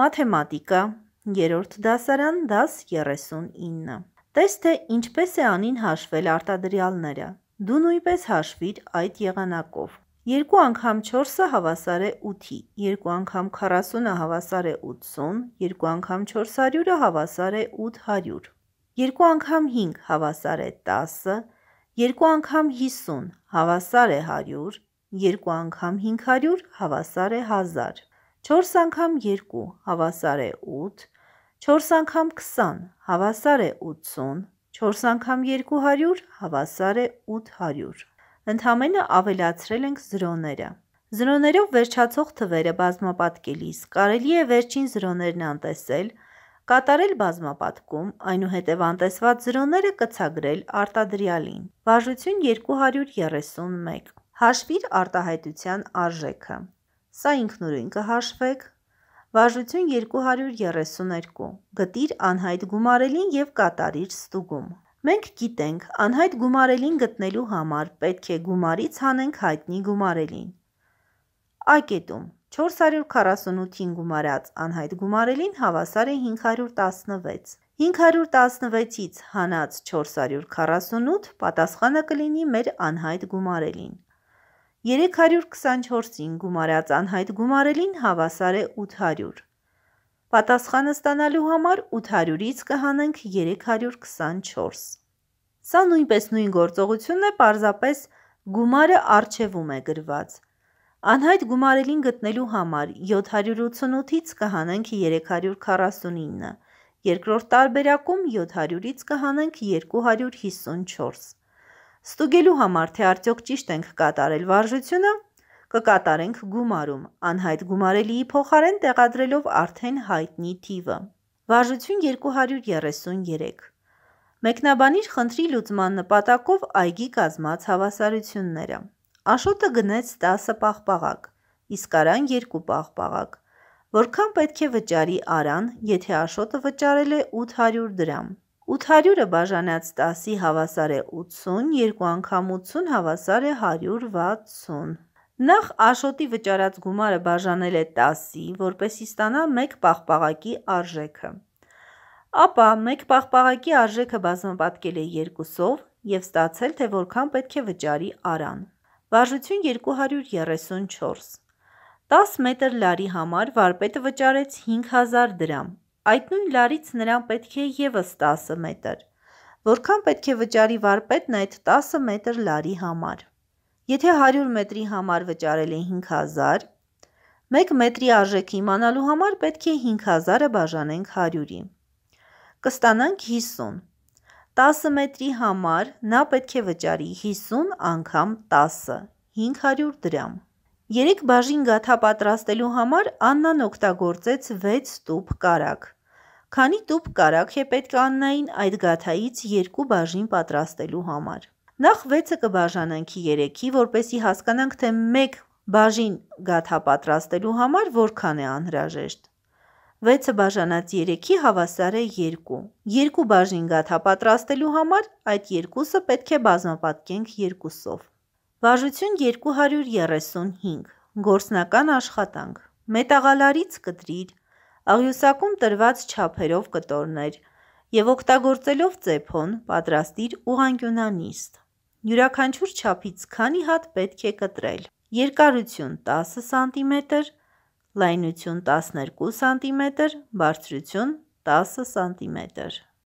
Մաթեմատիկա, երրորդ դասարան, դաս 39։ Տես թե ինչպես է անին հաշվել արտադրյալները։ Դու նույնպես հաշվիր այդ եղանակով։ 2 անգամ 4-ը հավասար է 8-ի, 2 անգամ 40-ը հավասար է 80, 2 անգամ 400-ը հավասար է 800, 2 անգամ 5 հավասար է 10, 2 անգամ 50 հավասար է 100, 2 անգամ 500 հավասար է 1000։ 4 անգամ 2 հավասար է 8, 4 անգամ 20 հավասար է 80, 4 անգամ 200 հավասար է 800։ Ընդհանրապես ավելացրել ենք զրոները։ Զրոներով վերջացող թվերը բազմապատկելիս կարելի է վերջին զրոներն անտեսել, կատարել բազմապատկում, այնուհետև անտեսված զրոները կցագրել արտադրյալին։ Բաժություն 231։ Հաշվիր արտահայտության արժեքը։ Սա ինքնուրույն կհաշվեք։ Վարժություն 232։ Գտիր անհայտ գումարելին եւ կատարիր ստուգում։ Մենք գիտենք, անհայտ գումարելին գտնելու համար պետք է գումարից հանենք հայտնի գումարելին։ Ակետում 448-ին գումարած անհայտ գումարելին հավասար է 516։ 516-ից հանած 448 պատասխանը կլինի մեր անհայտ գումարելին։ 324-ին գումարած անհայտ գումարելին հավասար է 800։ Պատասխանը ստանալու համար 800-ից կհանենք 324։ Սա նույնպես նույն գործողությունն է, պարզապես գումարը արչևում է գրված։ Անհայտ գումարելին գտնելու համար 788-ից կհանենք 349, երկրորդ տարբերակում 700-ից կհանենք 254։ Ստուգելու համար, թե արդյոք ճիշտ ենք կատարել վարժությունը, կկատարենք գումարում, անհայտ գումարելիի փոխարեն տեղադրելով արդեն հայտնի թիվը։ Վարժություն 233 Մեկնաբանիր խնդրի լուծման նպատակով այգի կազմած հավասարությունները։ Աշոտը գնեց 10 պաղպաղակ, իսկ արան 2 պաղպաղակ։ Որքան պետք է վճարի արան, եթե աշոտը վճարել է 800 դրամ։ 800-ը բաժանած 10-ի հավասար է 80, 2 անգամ 80 հավասար է 160։ Նախ Աշոտի վճարած գումարը բաժանել է 10-ի, որպեսի ստանա 1 պաղպաղակի արժեքը։ Ապա 1 պաղպաղակի արժեքը բազմապատկել է 2-ով եւ ստացել, թե որքան պետք է վճարի արան։ Վարժություն 234։ 10 մետր լարի համար վարպետը վճարեց 5000 դրամ, Այդ նույն լարից նրան պետք է եւս 10 մետր։ Որքան պետք է վճարի վարպետն այդ 10 մետր լարի համար։ Եթե 100 մետրի համար վճարել է 5000, 1 մետրի արժեքը իմանալու համար պետք է 5000-ը բաժանենք 100-ի։ Կստանանք 50։ 10 մետրի համար նա պետք է վճարի 50 անգամ 10, 500 դրամ։ Երեք բաժին գաթա պատրաստելու համար Աննան օգտագործեց 6 տուփ կարակ։ Քանի տուփ կարակ է պետք Աննային այդ գաթայից երկու բաժին պատրաստելու համար։ Նախ 6-ը կբաժանանք 3-ի, որպեսզի հասկանանք, թե 1 բաժին գաթա պատրաստելու համար որքան է անհրաժեշտ։ 6-ը բաժանած 3-ի հավասար է 2։ Երկու բաժին գաթա պատրաստելու համար այդ երկուսը պետք է բազմապատկենք 2-ով։ Վարժություն 235 Գործնական աշխատանք Մետաղալարից կտրիր, աղյուսակում տրված չափերով կտորներ և օգտագործելով ծեփոն պատրաստիր ուղանկյունանիստ։ Յուրաքանչյուր չափից քանի հատ պետք է կտրել։ Երկարություն 10 սմ, լայնություն 12 սմ, բարձրություն 10 սմ։